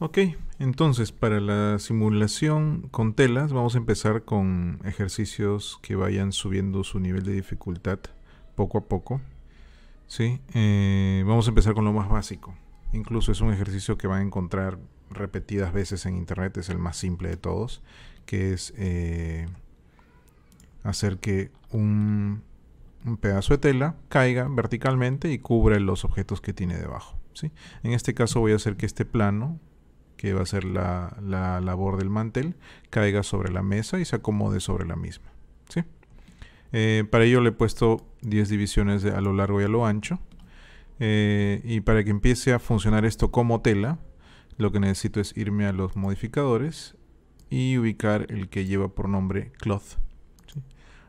Ok, entonces para la simulación con telas vamos a empezar con ejercicios que vayan subiendo su nivel de dificultad poco a poco. ¿sí? Eh, vamos a empezar con lo más básico. Incluso es un ejercicio que van a encontrar repetidas veces en internet, es el más simple de todos, que es eh, hacer que un, pedazo de tela caiga verticalmente y cubra los objetos que tiene debajo. ¿sí? En este caso voy a hacer que este plano que va a ser la, labor del mantel, caiga sobre la mesa y se acomode sobre la misma. ¿sí? Eh, para ello le he puesto 10 divisiones a lo largo y a lo ancho. Eh, y para que empiece a funcionar esto como tela, lo que necesito es irme a los modificadores y ubicar el que lleva por nombre cloth.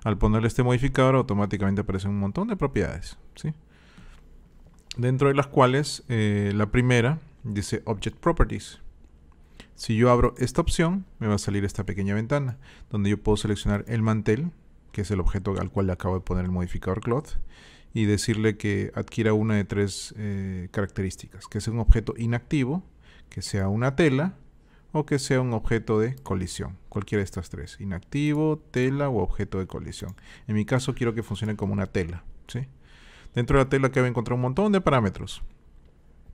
Al ponerle este modificador automáticamente aparecen un montón de propiedades. Dentro de las cuales eh, la primera dice Object Properties. Si yo abro esta opción, me va a salir esta pequeña ventana, donde yo puedo seleccionar el mantel, que es el objeto al cual le acabo de poner el modificador cloth, y decirle que adquiera una de tres eh, características, que sea un objeto inactivo, que sea una tela, o que sea un objeto de colisión. Cualquiera de estas tres, inactivo, tela o objeto de colisión. En mi caso quiero que funcione como una tela. Dentro de la tela que voy a encontrar un montón de parámetros.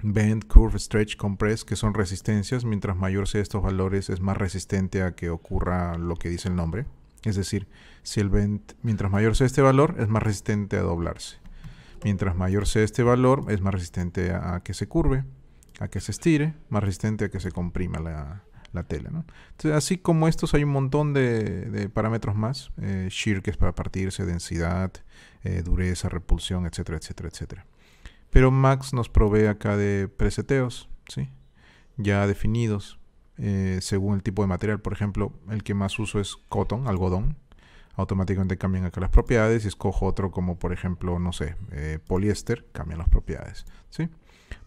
Bend, Curve, Stretch, Compress, que son resistencias. Mientras mayor sea estos valores, es más resistente a que ocurra lo que dice el nombre. Es decir, si el bend, mientras mayor sea este valor, es más resistente a doblarse. Mientras mayor sea este valor, es más resistente a, que se curve, a que se estire, más resistente a que se comprima la, tela. así como estos, hay un montón de, parámetros más. Eh, shear, que es para partirse, densidad, eh, dureza, repulsión, etcétera, etcétera, etcétera. Pero Max nos provee acá de preseteos, ¿sí? ya definidos eh, según el tipo de material. Por ejemplo, el que más uso es cotton, algodón. Automáticamente cambian acá las propiedades y escojo otro como por ejemplo, no sé, eh, poliéster, cambian las propiedades. ¿sí?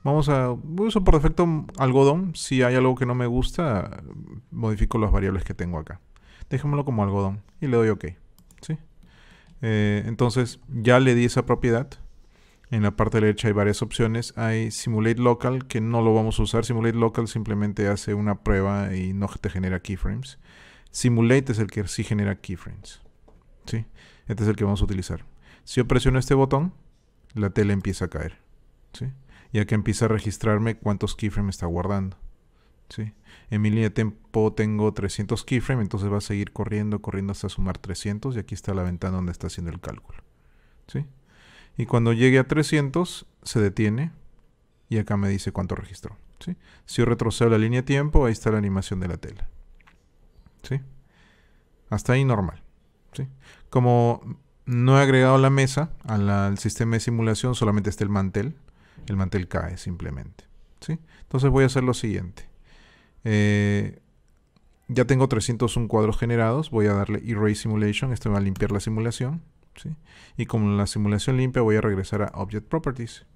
Vamos a, uso por defecto algodón. Si hay algo que no me gusta, modifico las variables que tengo acá. Dejémoslo como algodón y le doy OK. ¿sí? Eh, entonces ya le di esa propiedad en la parte derecha hay varias opciones. Hay Simulate Local, que no lo vamos a usar. Simulate Local simplemente hace una prueba y no te genera keyframes. Simulate es el que sí genera keyframes. Este es el que vamos a utilizar. Si yo presiono este botón, la tela empieza a caer. Ya que empieza a registrarme cuántos keyframes está guardando. En mi línea de tiempo tengo 300 keyframes, entonces va a seguir corriendo, corriendo hasta sumar 300 y aquí está la ventana donde está haciendo el cálculo. ¿Sí? Y cuando llegue a 300, se detiene y acá me dice cuánto registró. Si yo retrocedo la línea de tiempo, ahí está la animación de la tela. ¿sí? Hasta ahí normal. ¿sí? Como no he agregado la mesa al sistema de simulación, solamente está el mantel. El mantel cae simplemente. ¿sí? Entonces voy a hacer lo siguiente. Eh, ya tengo 301 cuadros generados. Voy a darle Erase Simulation. Esto me va a limpiar la simulación. Y como la simulación limpia voy a regresar a Object Properties.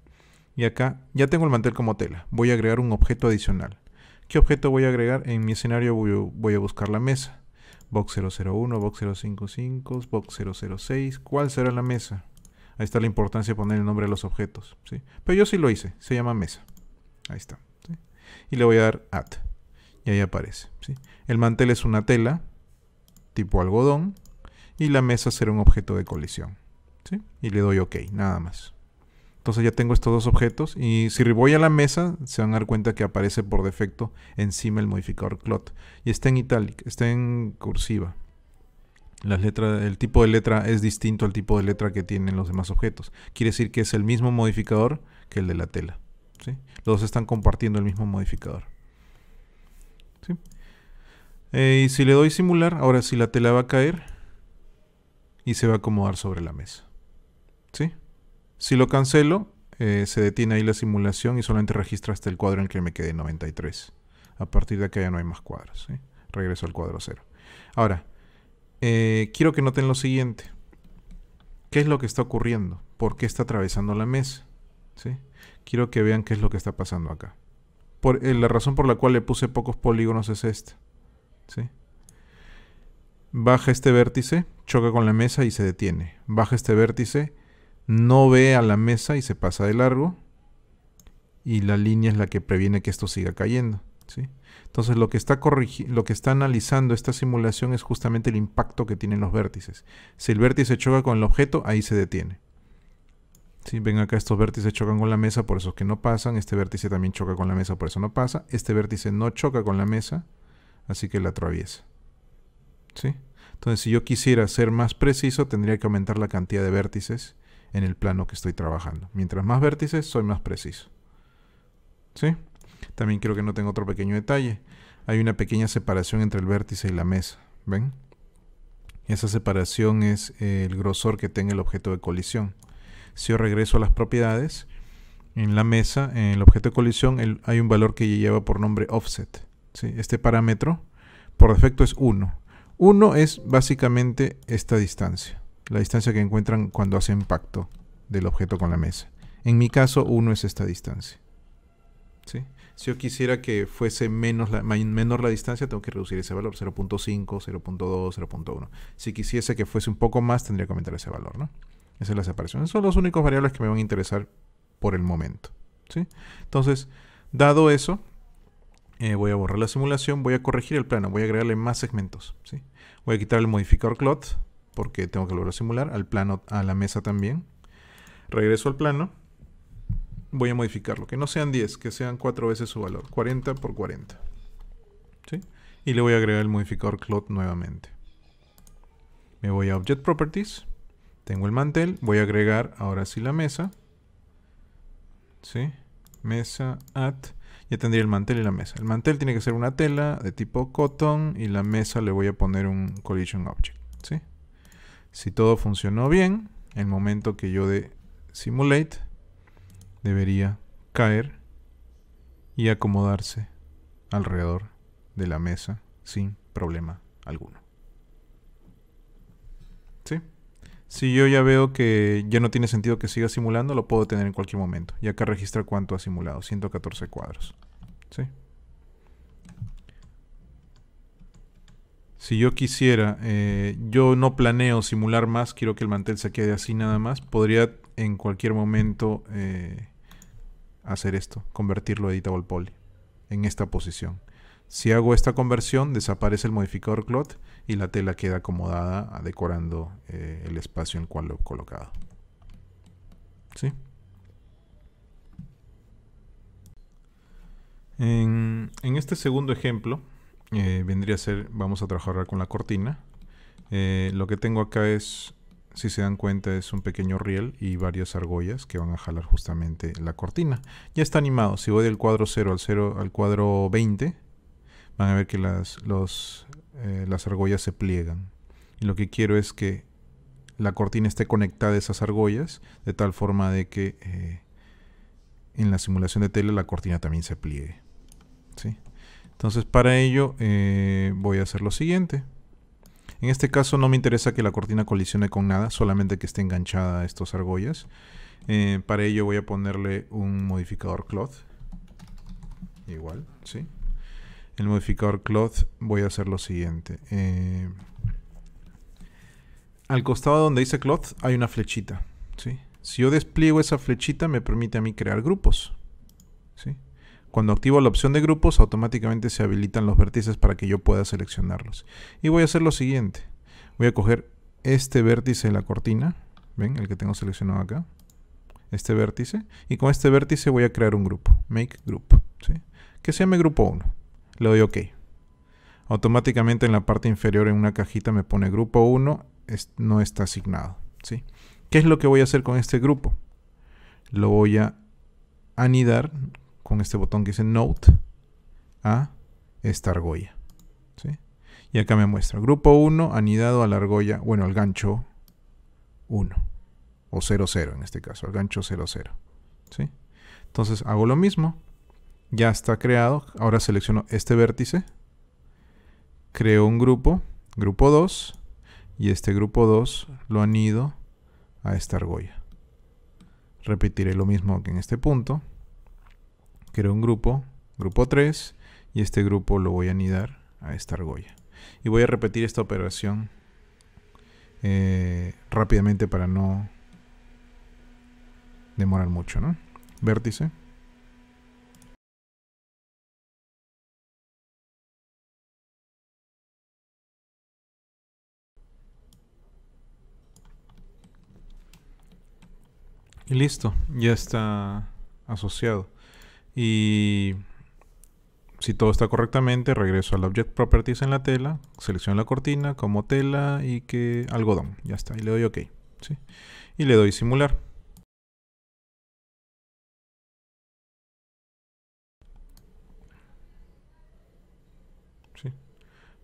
Y acá ya tengo el mantel como tela. Voy a agregar un objeto adicional. ¿Qué objeto voy a agregar? En mi escenario voy a buscar la mesa. Box 001, Box 055, Box 006. ¿Cuál será la mesa? Ahí está la importancia de poner el nombre de los objetos. ¿sí? Pero yo sí lo hice. Se llama mesa. Ahí está. Y le voy a dar Add. Y ahí aparece. El mantel es una tela tipo algodón y la mesa será un objeto de colisión. ¿sí? Y le doy OK, nada más. Entonces ya tengo estos dos objetos y si voy a la mesa se van a dar cuenta que aparece por defecto encima el modificador clot y está en italic, está en cursiva. el tipo de letra es distinto al tipo de letra que tienen los demás objetos. Quiere decir que es el mismo modificador que el de la tela. ¿sí? Los dos están compartiendo el mismo modificador. ¿sí? Eh, y si le doy simular, ahora si la tela va a caer, y se va a acomodar sobre la mesa. ¿Sí? Si lo cancelo, eh, se detiene ahí la simulación y solamente registra hasta el cuadro en el que me quedé 93. A partir de acá ya no hay más cuadros. Regreso al cuadro 0. Ahora, eh, quiero que noten lo siguiente. ¿Qué es lo que está ocurriendo? ¿Por qué está atravesando la mesa? ¿Sí? Quiero que vean qué es lo que está pasando acá. Por, eh, la razón por la cual le puse pocos polígonos es esta. ¿Sí? baja este vértice, choca con la mesa y se detiene. Baja este vértice, no ve a la mesa y se pasa de largo. Y la línea es la que previene que esto siga cayendo. ¿sí? Entonces lo que, está lo que está analizando esta simulación es justamente el impacto que tienen los vértices. Si el vértice choca con el objeto, ahí se detiene. Ven acá, estos vértices chocan con la mesa, por eso es que no pasan. Este vértice también choca con la mesa, por eso no pasa. Este vértice no choca con la mesa, así que la atraviesa. Entonces, si yo quisiera ser más preciso, tendría que aumentar la cantidad de vértices en el plano que estoy trabajando. Mientras más vértices, soy más preciso. También quiero que no tenga otro pequeño detalle. Hay una pequeña separación entre el vértice y la mesa. ¿Ven? Esa separación es eh, el grosor que tenga el objeto de colisión. Si yo regreso a las propiedades, en la mesa, en el objeto de colisión, hay un valor que lleva por nombre offset. Este parámetro, por defecto, es 1. 1 es básicamente esta distancia, la distancia que encuentran cuando hacen pacto del objeto con la mesa. En mi caso, 1 es esta distancia. Si yo quisiera que fuese menos la, menor la distancia, tengo que reducir ese valor, 0.5, 0.2, 0.1. Si quisiese que fuese un poco más, tendría que aumentar ese valor, ¿no? Esa es la separación. son los únicos variables que me van a interesar por el momento. Entonces, dado eso, eh, voy a borrar la simulación, voy a corregir el plano, voy a agregarle más segmentos. ¿sí? Voy a quitar el modificador cloth porque tengo que lograr simular, al plano, a la mesa también. Regreso al plano, voy a modificarlo, que no sean 10, que sean 4 veces su valor, 40 por 40. ¿sí? Y le voy a agregar el modificador cloth nuevamente. Me voy a Object Properties, tengo el mantel, voy a agregar ahora sí la mesa. ¿sí? Mesa at ya tendría el mantel y la mesa. El mantel tiene que ser una tela de tipo cotton y la mesa le voy a poner un collision object. Si todo funcionó bien, el momento que yo de simulate debería caer y acomodarse alrededor de la mesa sin problema alguno. Si yo ya veo que ya no tiene sentido que siga simulando, lo puedo tener en cualquier momento. Y acá registra cuánto ha simulado, 114 cuadros. ¿Sí? Si yo quisiera, eh, yo no planeo simular más, quiero que el mantel se quede así nada más, podría en cualquier momento eh, hacer esto, convertirlo a editable poly en esta posición. Si hago esta conversión, desaparece el modificador clot y la tela queda acomodada decorando eh, el espacio en el cual lo he colocado. ¿Sí? En, este segundo ejemplo, eh, vendría a ser, vamos a trabajar con la cortina. Eh, lo que tengo acá es, si se dan cuenta, es un pequeño riel y varias argollas que van a jalar justamente la cortina. Ya está animado, si voy del cuadro 0 al, 0, al cuadro 20, van a ver que las, eh, las argollas se pliegan. Y lo que quiero es que la cortina esté conectada a esas argollas, de tal forma de que eh, en la simulación de tela la cortina también se pliegue. Entonces para ello eh, voy a hacer lo siguiente. En este caso no me interesa que la cortina colisione con nada, solamente que esté enganchada a estos argollas. para ello voy a ponerle un modificador cloth. Igual, ¿sí? el modificador cloth voy a hacer lo siguiente. Eh, al costado donde dice cloth hay una flechita. Si yo despliego esa flechita me permite a mí crear grupos. Cuando activo la opción de grupos automáticamente se habilitan los vértices para que yo pueda seleccionarlos. Y voy a hacer lo siguiente. Voy a coger este vértice de la cortina. ¿Ven? El que tengo seleccionado acá. Este vértice. Y con este vértice voy a crear un grupo. Make group. Que se llame grupo 1. Le doy OK. Automáticamente en la parte inferior en una cajita me pone grupo 1, es, no está asignado. ¿sí? ¿Qué es lo que voy a hacer con este grupo? Lo voy a anidar con este botón que dice Note a esta argolla. ¿sí? Y acá me muestra grupo 1 anidado a la argolla, bueno, al gancho 1 o 00 en este caso, al gancho 00. ¿sí? Entonces hago lo mismo, ya está creado. Ahora selecciono este vértice, creo un grupo, grupo 2, y este grupo 2 lo anido a esta argolla. Repetiré lo mismo que en este punto. Creo un grupo, grupo 3, y este grupo lo voy a anidar a esta argolla. Y voy a repetir esta operación eh, rápidamente para no demorar mucho, ¿no? Vértice, Y listo, ya está asociado. Y si todo está correctamente, regreso al Object Properties en la tela, selecciono la cortina como tela y que algodón. Ya está, y le doy OK. ¿sí? Y le doy simular.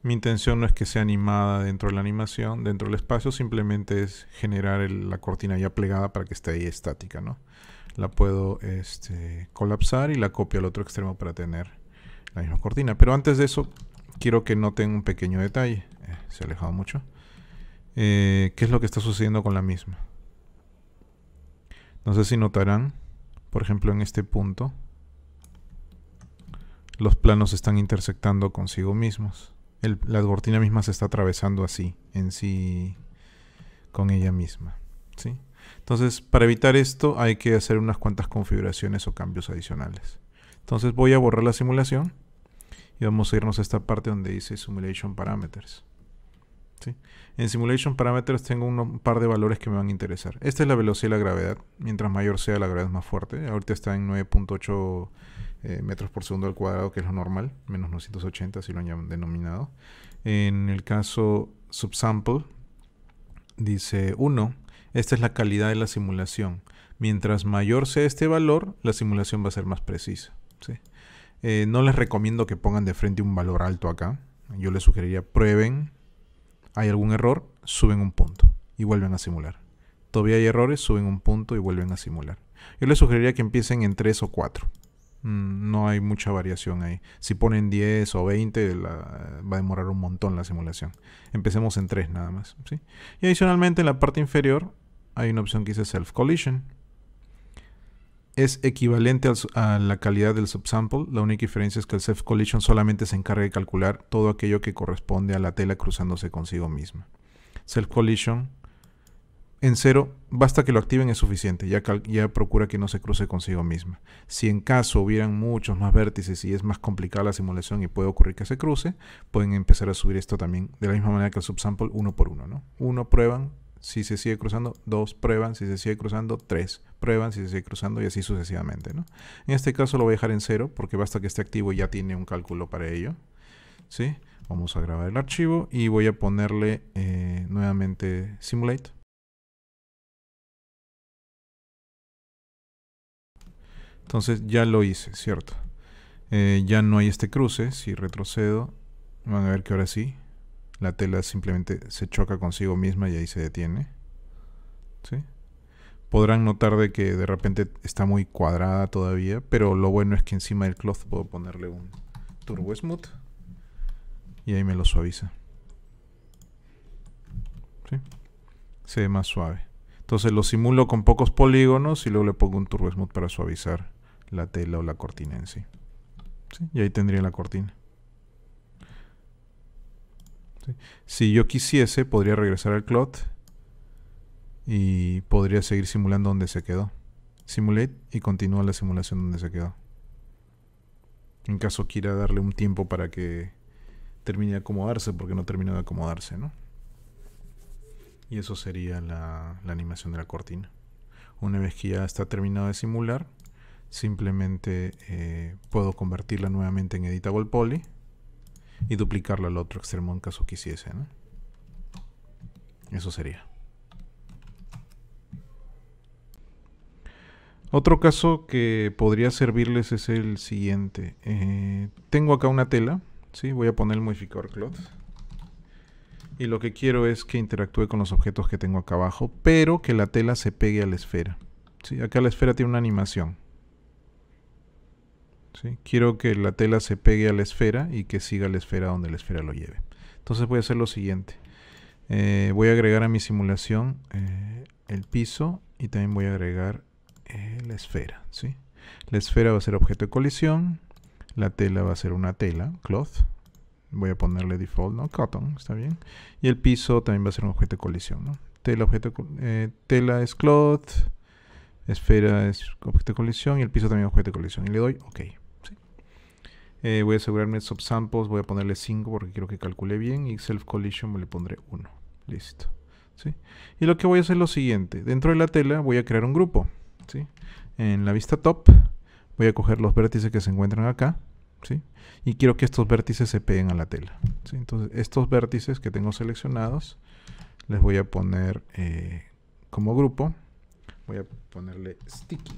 Mi intención no es que sea animada dentro de la animación, dentro del espacio, simplemente es generar la cortina ya plegada para que esté ahí estática, ¿no? La puedo este, colapsar y la copio al otro extremo para tener la misma cortina. Pero antes de eso, quiero que noten un pequeño detalle. Eh, se ha alejado mucho. Eh, ¿Qué es lo que está sucediendo con la misma? No sé si notarán, por ejemplo, en este punto, los planos están intersectando consigo mismos la cortina misma se está atravesando así, en sí, con ella misma. ¿sí? Entonces, para evitar esto hay que hacer unas cuantas configuraciones o cambios adicionales. Entonces voy a borrar la simulación y vamos a irnos a esta parte donde dice Simulation Parameters. En Simulation Parameters tengo un par de valores que me van a interesar. Esta es la velocidad y la gravedad. Mientras mayor sea la gravedad más fuerte. Ahorita está en 9.8 eh, metros por segundo al cuadrado, que es lo normal, menos 980, si lo han denominado. En el caso subsample, dice 1, esta es la calidad de la simulación. Mientras mayor sea este valor, la simulación va a ser más precisa. Eh, no les recomiendo que pongan de frente un valor alto acá. Yo les sugeriría prueben, hay algún error, suben un punto y vuelven a simular. Todavía hay errores, suben un punto y vuelven a simular. Yo les sugeriría que empiecen en 3 o 4. Mm, no hay mucha variación ahí. Si ponen 10 o 20, va a demorar un montón la simulación. Empecemos en 3 nada más. Y adicionalmente en la parte inferior hay una opción que dice Self Collision. Es equivalente a la calidad del subsample. La única diferencia es que el Self Collision solamente se encarga de calcular todo aquello que corresponde a la tela cruzándose consigo misma. Self Collision en cero, basta que lo activen es suficiente, ya, ya procura que no se cruce consigo misma. Si en caso hubieran muchos más vértices y es más complicada la simulación y puede ocurrir que se cruce, pueden empezar a subir esto también de la misma manera que el subsample uno por uno, ¿no? Uno prueban, si se sigue cruzando, dos prueban, si se sigue cruzando, tres prueban, si se sigue cruzando y así sucesivamente, ¿no? En este caso lo voy a dejar en cero porque basta que esté activo y ya tiene un cálculo para ello, ¿sí? Vamos a grabar el archivo y voy a ponerle eh, nuevamente simulate Entonces ya lo hice, ¿cierto? Eh, ya no hay este cruce. Si retrocedo, van a ver que ahora sí. La tela simplemente se choca consigo misma y ahí se detiene. ¿Sí? Podrán notar de que de repente está muy cuadrada todavía, pero lo bueno es que encima del cloth puedo ponerle un turbo smooth y ahí me lo suaviza. ¿Sí? Se ve más suave. Entonces lo simulo con pocos polígonos y luego le pongo un Turbo para suavizar la tela o la cortina en sí. Y ahí tendría la cortina. Si yo quisiese, podría regresar al clot y podría seguir simulando donde se quedó. Simulate y continúa la simulación donde se quedó. En caso quiera darle un tiempo para que termine de acomodarse, porque no termina de acomodarse, ¿no? y eso sería la, animación de la cortina. Una vez que ya está terminado de simular, simplemente eh, puedo convertirla nuevamente en editable poly y duplicarla al otro extremo en caso quisiese. Eso sería. Otro caso que podría servirles es el siguiente. Eh, tengo acá una tela, ¿sí? voy a poner el modificador cloth. Y lo que quiero es que interactúe con los objetos que tengo acá abajo, pero que la tela se pegue a la esfera. ¿Sí? Acá la esfera tiene una animación. ¿Sí? Quiero que la tela se pegue a la esfera y que siga la esfera donde la esfera lo lleve. Entonces voy a hacer lo siguiente. Eh, voy a agregar a mi simulación eh, el piso y también voy a agregar eh, la esfera. ¿sí? La esfera va a ser objeto de colisión. La tela va a ser una tela, cloth voy a ponerle default, ¿no? Cotton, está bien. Y el piso también va a ser un objeto de colisión, ¿no? Tela, eh, es cloth, esfera es objeto de colisión y el piso también es objeto de colisión. Y le doy OK. Eh, voy a asegurarme subsamples, voy a ponerle 5 porque quiero que calcule bien y self collision le pondré 1. Listo. ¿sí? Y lo que voy a hacer es lo siguiente. Dentro de la tela voy a crear un grupo. ¿sí? En la vista top voy a coger los vértices que se encuentran acá y quiero que estos vértices se peguen a la tela. Entonces, estos vértices que tengo seleccionados, les voy a poner eh, como grupo. Voy a ponerle sticky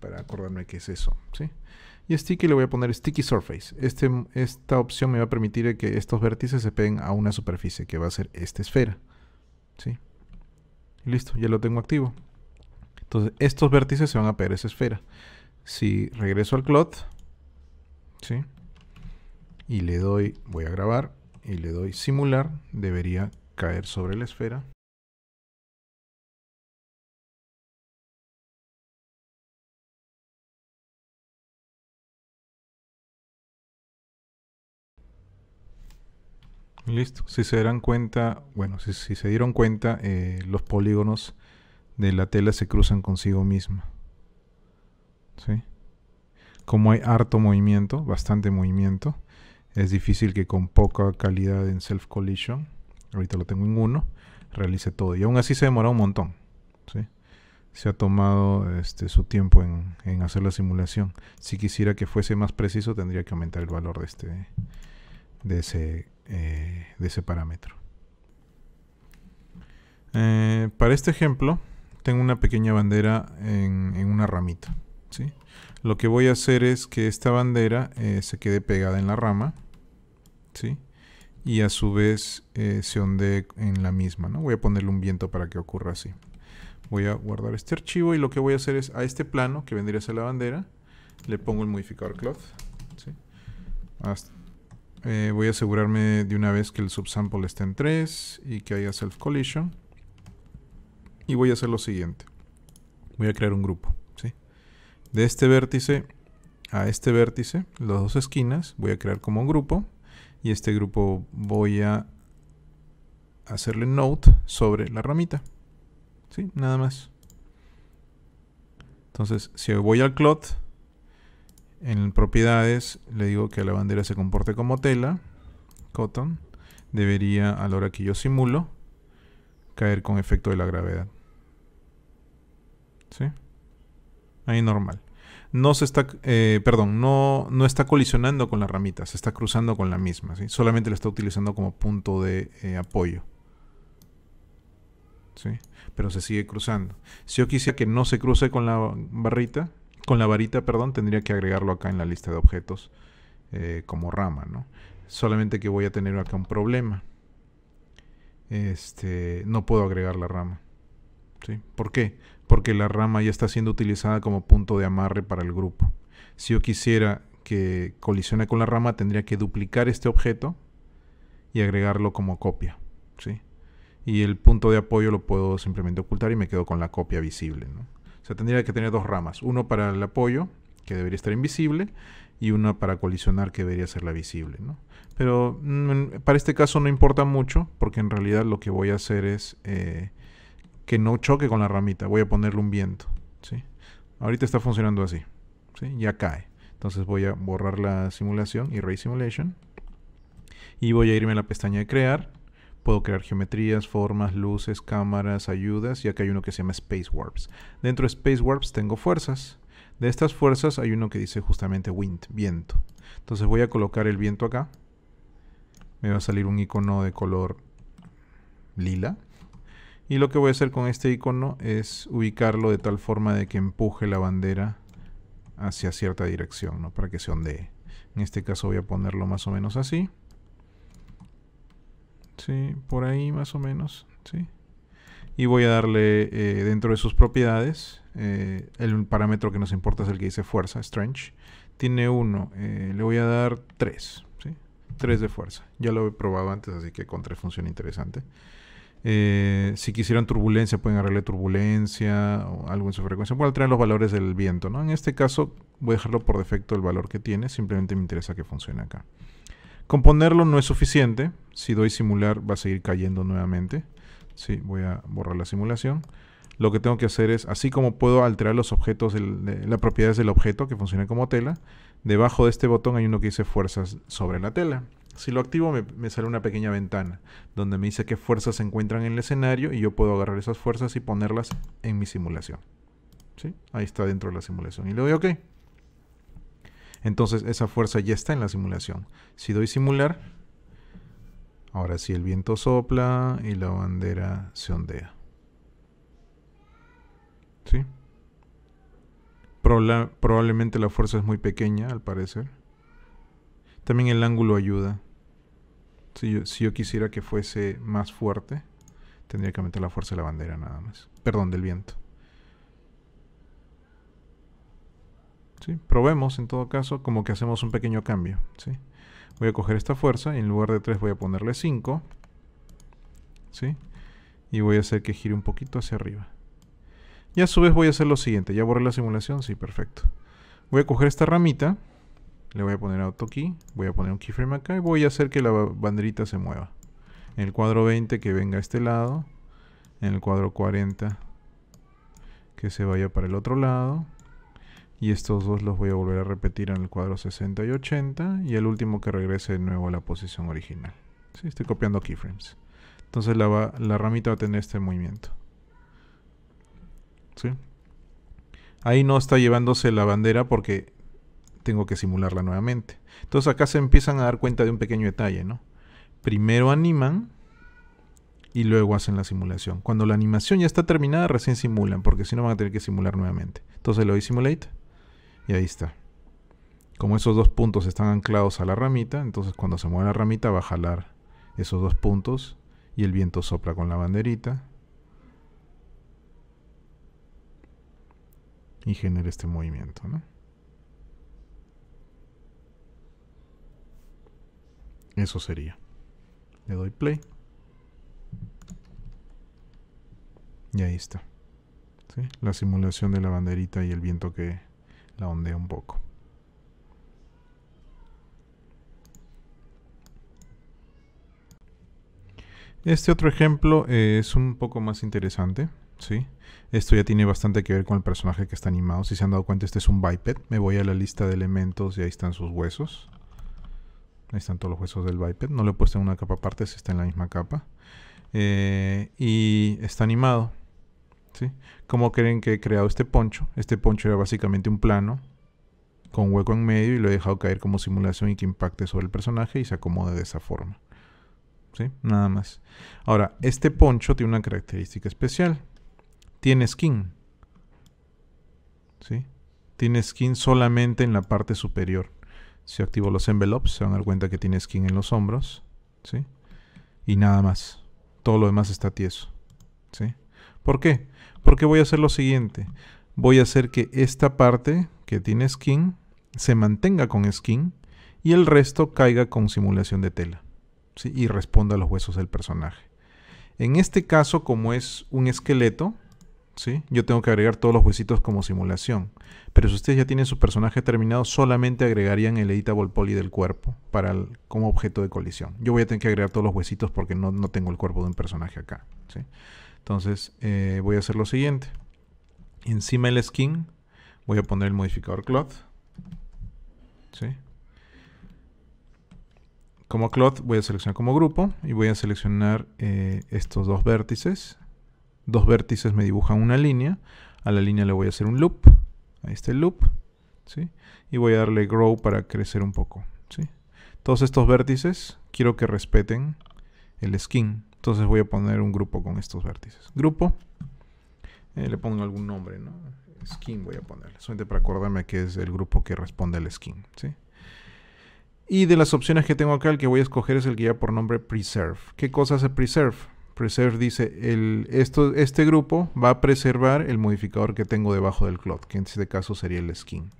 para acordarme que es eso. ¿sí? Y sticky le voy a poner sticky surface. Este, esta opción me va a permitir que estos vértices se peguen a una superficie, que va a ser esta esfera. listo, ya lo tengo activo. Entonces, estos vértices se van a pegar a esa esfera. Si regreso al cloth ¿sí? Y le doy, voy a grabar, y le doy simular, debería caer sobre la esfera. Listo. Si se dan cuenta, bueno, si, se dieron cuenta, eh, los polígonos de la tela se cruzan consigo misma. ¿Sí? como hay harto movimiento, bastante movimiento, es difícil que con poca calidad en self collision, ahorita lo tengo en 1, realice todo. Y aún así se demora un montón. Se ha tomado este, su tiempo en, hacer la simulación. Si quisiera que fuese más preciso, tendría que aumentar el valor de, este, de, ese, eh, de ese parámetro. Eh, para este ejemplo, tengo una pequeña bandera en, en una ramita. ¿sí? lo que voy a hacer es que esta bandera eh, se quede pegada en la rama ¿sí? y a su vez eh, se ondee en la misma ¿no? voy a ponerle un viento para que ocurra así voy a guardar este archivo y lo que voy a hacer es a este plano que vendría a ser la bandera le pongo el modificador cloth eh, voy a asegurarme de una vez que el subsample esté en 3 y que haya self collision y voy a hacer lo siguiente voy a crear un grupo de este vértice a este vértice, las dos esquinas, voy a crear como un grupo y este grupo voy a hacerle note sobre la ramita. ¿Sí? Nada más. Entonces, si voy al clot, en propiedades le digo que la bandera se comporte como tela, cotton, debería, a la hora que yo simulo, caer con efecto de la gravedad. ¿Sí? ahí normal. No se está, eh, perdón, no, no está colisionando con la ramita, se está cruzando con la misma, ¿sí? Solamente la está utilizando como punto de eh, apoyo. Pero se sigue cruzando. Si yo quisiera que no se cruce con la barrita, con la varita, perdón, tendría que agregarlo acá en la lista de objetos eh, como rama, ¿no? Solamente que voy a tener acá un problema. Este, no puedo agregar la rama. ¿Sí? ¿Por qué? porque la rama ya está siendo utilizada como punto de amarre para el grupo. Si yo quisiera que colisione con la rama, tendría que duplicar este objeto y agregarlo como copia. ¿sí? Y el punto de apoyo lo puedo simplemente ocultar y me quedo con la copia visible. O sea, tendría que tener dos ramas. Uno para el apoyo, que debería estar invisible, y una para colisionar, que debería ser la visible. Pero mm, para este caso no importa mucho, porque en realidad lo que voy a hacer es... Eh, que no choque con la ramita. Voy a ponerle un viento. ¿sí? Ahorita está funcionando así. ¿sí? Ya cae. Entonces voy a borrar la simulación, Ray Simulation. Y voy a irme a la pestaña de crear. Puedo crear geometrías, formas, luces, cámaras, ayudas. Y acá hay uno que se llama Space Warps. Dentro de Space Warps tengo fuerzas. De estas fuerzas hay uno que dice justamente wind, viento. Entonces voy a colocar el viento acá. Me va a salir un icono de color lila. Y lo que voy a hacer con este icono es ubicarlo de tal forma de que empuje la bandera hacia cierta dirección, ¿no? Para que se ondee. En este caso voy a ponerlo más o menos así. Sí, por ahí más o menos, ¿sí? Y voy a darle eh, dentro de sus propiedades, eh, el parámetro que nos importa es el que dice fuerza, strange Tiene uno eh, le voy a dar tres ¿sí? 3 de fuerza. Ya lo he probado antes, así que con tres funciona interesante. Eh, si quisieran turbulencia, pueden arreglar turbulencia o algo en su frecuencia. Pueden alterar los valores del viento, ¿no? En este caso, voy a dejarlo por defecto el valor que tiene. Simplemente me interesa que funcione acá. Componerlo no es suficiente. Si doy simular, va a seguir cayendo nuevamente. Sí, voy a borrar la simulación. Lo que tengo que hacer es, así como puedo alterar los objetos, las propiedades del objeto que funciona como tela, debajo de este botón hay uno que dice fuerzas sobre la tela. Si lo activo me, sale una pequeña ventana donde me dice qué fuerzas se encuentran en el escenario y yo puedo agarrar esas fuerzas y ponerlas en mi simulación. ¿Sí? Ahí está dentro de la simulación. Y le doy OK. Entonces esa fuerza ya está en la simulación. Si doy simular, ahora sí el viento sopla y la bandera se ondea. ¿Sí? probablemente la fuerza es muy pequeña al parecer. También el ángulo ayuda. Si yo, quisiera que fuese más fuerte, tendría que aumentar la fuerza de la bandera nada más. Perdón, del viento. ¿Sí? Probemos en todo caso como que hacemos un pequeño cambio. ¿sí? Voy a coger esta fuerza y en lugar de 3 voy a ponerle 5. ¿sí? Y voy a hacer que gire un poquito hacia arriba. Y a su vez voy a hacer lo siguiente. Ya borré la simulación. Sí, perfecto. Voy a coger esta ramita. Le voy a poner auto key. Voy a poner un keyframe acá y voy a hacer que la banderita se mueva. En el cuadro 20 que venga a este lado. En el cuadro 40 que se vaya para el otro lado. Y estos dos los voy a volver a repetir en el cuadro 60 y 80. Y el último que regrese de nuevo a la posición original. Sí, estoy copiando keyframes. Entonces la, la ramita va a tener este movimiento. ¿Sí? Ahí no está llevándose la bandera porque tengo que simularla nuevamente. Entonces acá se empiezan a dar cuenta de un pequeño detalle, ¿no? Primero animan y luego hacen la simulación. Cuando la animación ya está terminada, recién simulan, porque si no van a tener que simular nuevamente. Entonces le doy Simulate y ahí está. Como esos dos puntos están anclados a la ramita, entonces cuando se mueve la ramita va a jalar esos dos puntos y el viento sopla con la banderita y genera este movimiento, ¿no? Eso sería. Le doy play. Y ahí está. La simulación de la banderita y el viento que la ondea un poco. Este otro ejemplo eh, es un poco más interesante, ¿sí? Esto ya tiene bastante que ver con el personaje que está animado. Si se han dado cuenta, este es un biped. Me voy a la lista de elementos y ahí están sus huesos. Ahí están todos los huesos del biped. No lo he puesto en una capa aparte, si está en la misma capa. Eh, y está animado. ¿sí? ¿Cómo creen que he creado este poncho? Este poncho era básicamente un plano con hueco en medio y lo he dejado caer como simulación y que impacte sobre el personaje y se acomode de esa forma. ¿Sí? Nada más. Ahora, este poncho tiene una característica especial. Tiene skin. ¿Sí? Tiene skin solamente en la parte superior. Si activo los envelopes, se van a dar cuenta que tiene skin en los hombros. ¿Sí? Y nada más. Todo lo demás está tieso. ¿Sí? ¿Por qué? Porque voy a hacer lo siguiente. Voy a hacer que esta parte que tiene skin se mantenga con skin y el resto caiga con simulación de tela. Y responda a los huesos del personaje. En este caso, como es un esqueleto, ¿sí? Yo tengo que agregar todos los huesitos como simulación. Pero si ustedes ya tienen su personaje terminado, solamente agregarían el editable poly del cuerpo para como objeto de colisión. Yo voy a tener que agregar todos los huesitos porque no, tengo el cuerpo de un personaje acá, Entonces eh, voy a hacer lo siguiente. Encima del skin voy a poner el modificador cloth, Como cloth voy a seleccionar como grupo y voy a seleccionar eh, estos dos vértices dos vértices me dibujan una línea, a la línea le voy a hacer un loop, ahí está el loop, ¿sí? y voy a darle grow para crecer un poco. ¿sí? Todos estos vértices quiero que respeten el skin, entonces voy a poner un grupo con estos vértices. Grupo, eh, le pongo algún nombre, ¿no? skin voy a ponerle, solamente para acordarme que es el grupo que responde al skin. Y de las opciones que tengo acá, el que voy a escoger es el guía por nombre Preserve. ¿Qué cosa hace Preserve? Preserve dice, el, esto, este grupo va a preservar el modificador que tengo debajo del cloth, que en este caso sería el skin.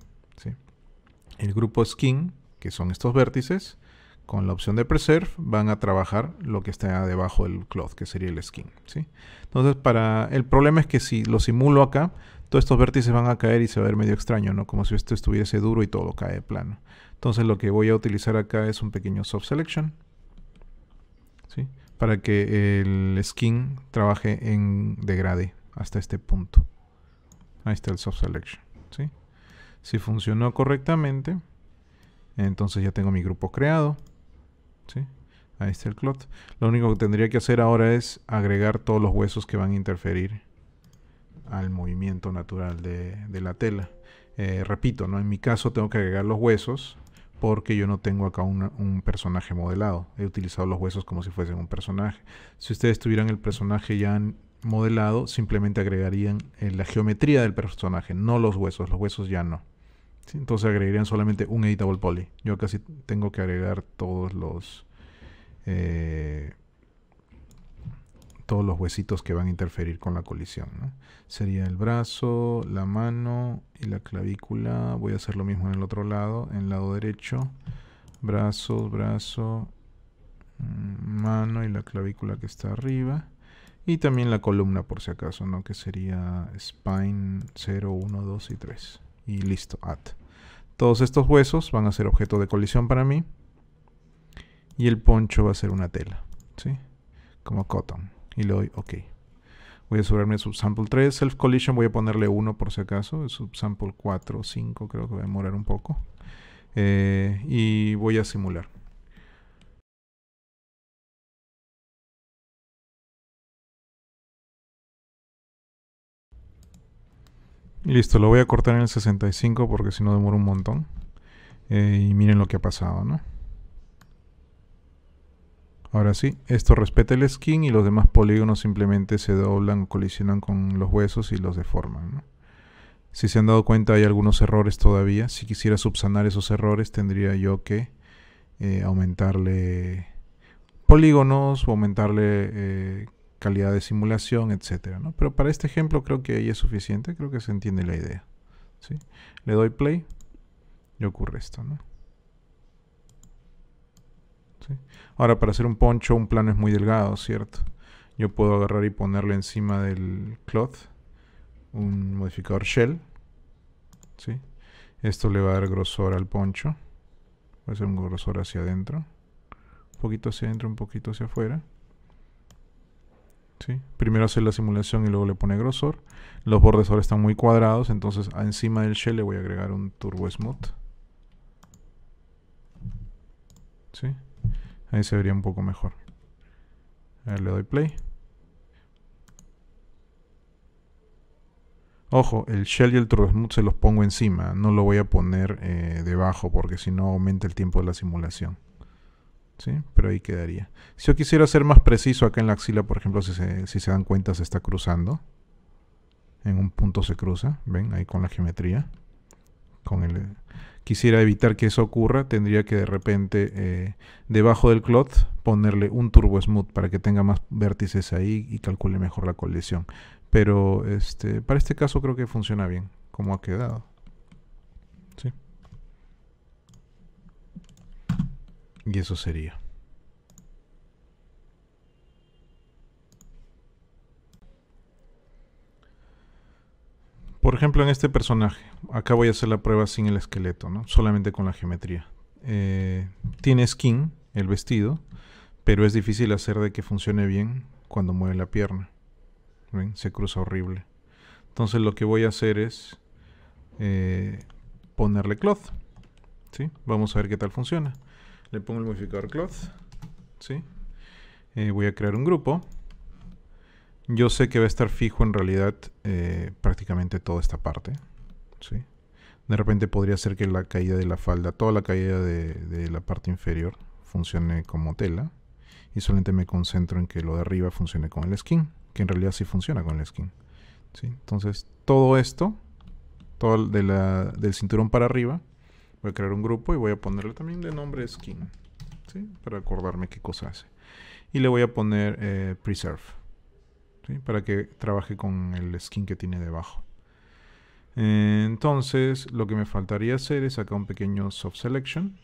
El grupo skin, que son estos vértices, con la opción de preserve van a trabajar lo que está debajo del cloth, que sería el skin. ¿sí? Entonces, para el problema es que si lo simulo acá, todos estos vértices van a caer y se va a ver medio extraño, ¿no? Como si esto estuviese duro y todo cae plano. Entonces, lo que voy a utilizar acá es un pequeño soft selection. ¿sí? para que el skin trabaje en degrade hasta este punto. Ahí está el soft selection. Si funcionó correctamente, entonces ya tengo mi grupo creado. ¿sí? Ahí está el clot. Lo único que tendría que hacer ahora es agregar todos los huesos que van a interferir al movimiento natural de, la tela. Eh, repito, ¿no? en mi caso tengo que agregar los huesos porque yo no tengo acá un personaje modelado. He utilizado los huesos como si fuesen un personaje. Si ustedes tuvieran el personaje ya modelado, simplemente agregarían eh, la geometría del personaje, no los huesos. Los huesos ya no. Entonces agregarían solamente un editable poly. Yo casi tengo que agregar todos los... Eh, todos los huesitos que van a interferir con la colisión. Sería el brazo, la mano y la clavícula. Voy a hacer lo mismo en el otro lado, en el lado derecho. Brazo, brazo, mm, mano y la clavícula que está arriba. Y también la columna por si acaso, ¿no? que sería spine 0, 1, 2 y 3. Y listo, At. Todos estos huesos van a ser objeto de colisión para mí. Y el poncho va a ser una tela, ¿sí? Como cotton y le doy OK. Voy a subirme subsample 3. Self collision voy a ponerle 1 por si acaso. Subsample 4, 5 creo que va a demorar un poco. Eh, y voy a simular. Listo, lo voy a cortar en el 65 porque si no demora un montón. Eh, y miren lo que ha pasado, ¿no? Ahora sí, esto respeta el skin y los demás polígonos simplemente se doblan o colisionan con los huesos y los deforman. Si se han dado cuenta hay algunos errores todavía. Si quisiera subsanar esos errores tendría yo que eh, aumentarle polígonos o aumentarle eh, calidad de simulación, etc. Pero para este ejemplo creo que ahí es suficiente, creo que se entiende la idea. Le doy play y ocurre esto. ¿no? Ahora, para hacer un poncho, un plano es muy delgado, ¿cierto? Yo puedo agarrar y ponerle encima del cloth un modificador shell. Esto le va a dar grosor al poncho. Va a ser un grosor hacia adentro. Un poquito hacia adentro, un poquito hacia afuera. ¿Sí? Primero hace la simulación y luego le pone grosor. Los bordes ahora están muy cuadrados, entonces encima del shell le voy a agregar un turbo smooth. ¿Sí? Ahí se vería un poco mejor. le doy play. Ojo, el shell y el smooth se los pongo encima. No lo voy a poner eh, debajo porque si no aumenta el tiempo de la simulación. ¿Sí? Pero ahí quedaría. Si yo quisiera ser más preciso acá en la axila, por ejemplo, si si se dan cuenta se está cruzando. En un punto se cruza, ven, ahí con la geometría con el, quisiera evitar que eso ocurra, tendría que de repente eh, debajo del cloth ponerle un turbo smooth para que tenga más vértices ahí y calcule mejor la colisión. Pero este, para este caso creo que funciona bien, como ha quedado. ¿Sí? Y eso sería. Por ejemplo, en este personaje acá voy a hacer la prueba sin el esqueleto, ¿no? Solamente con la geometría. Eh, tiene skin, el vestido, pero es difícil hacer de que funcione bien cuando mueve la pierna. Se cruza horrible. Entonces lo que voy a hacer es eh, ponerle cloth. ¿Sí? Vamos a ver qué tal funciona. Le pongo el modificador cloth. ¿Sí? Eh, voy a crear un grupo. Yo sé que va a estar fijo en realidad prácticamente toda esta parte. De repente podría ser que la caída de la falda, toda la caída de, la parte inferior funcione como tela y solamente me concentro en que lo de arriba funcione con el skin, que en realidad sí funciona con el skin. Entonces todo esto, todo del cinturón para arriba, voy a crear un grupo y voy a ponerle también de nombre skin, para acordarme qué cosa hace. Y le voy a poner eh, preserve, para que trabaje con el skin que tiene debajo. Entonces, lo que me faltaría hacer es acá un pequeño soft selection,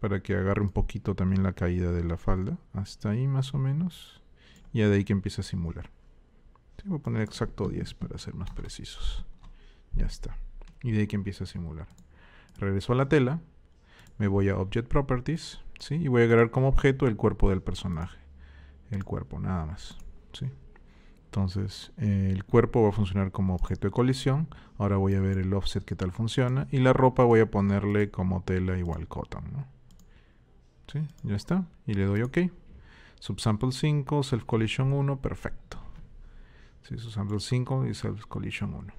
para que agarre un poquito también la caída de la falda, hasta ahí más o menos, y ya de ahí que empiece a simular. Voy a poner exacto 10 para ser más precisos. Ya está. Y de ahí que empiece a simular. Regreso a la tela, me voy a Object Properties, ¿sí? y voy a agregar como objeto el cuerpo del personaje. El cuerpo, nada más. ¿sí? Entonces eh, el cuerpo va a funcionar como objeto de colisión. Ahora voy a ver el offset qué tal funciona. Y la ropa voy a ponerle como tela igual cotton. ¿Sí? Ya está. Y le doy OK. Subsample 5, self collision 1, perfecto. Sí, subsample 5 y self collision 1.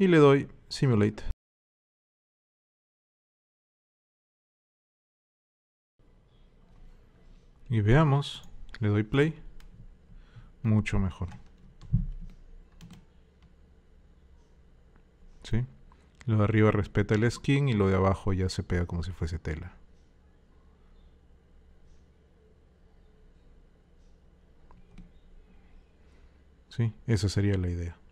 Y le doy simulate. Y veamos. Le doy play. Mucho mejor. ¿Sí? Lo de arriba respeta el skin y lo de abajo ya se pega como si fuese tela. ¿Sí? Esa sería la idea.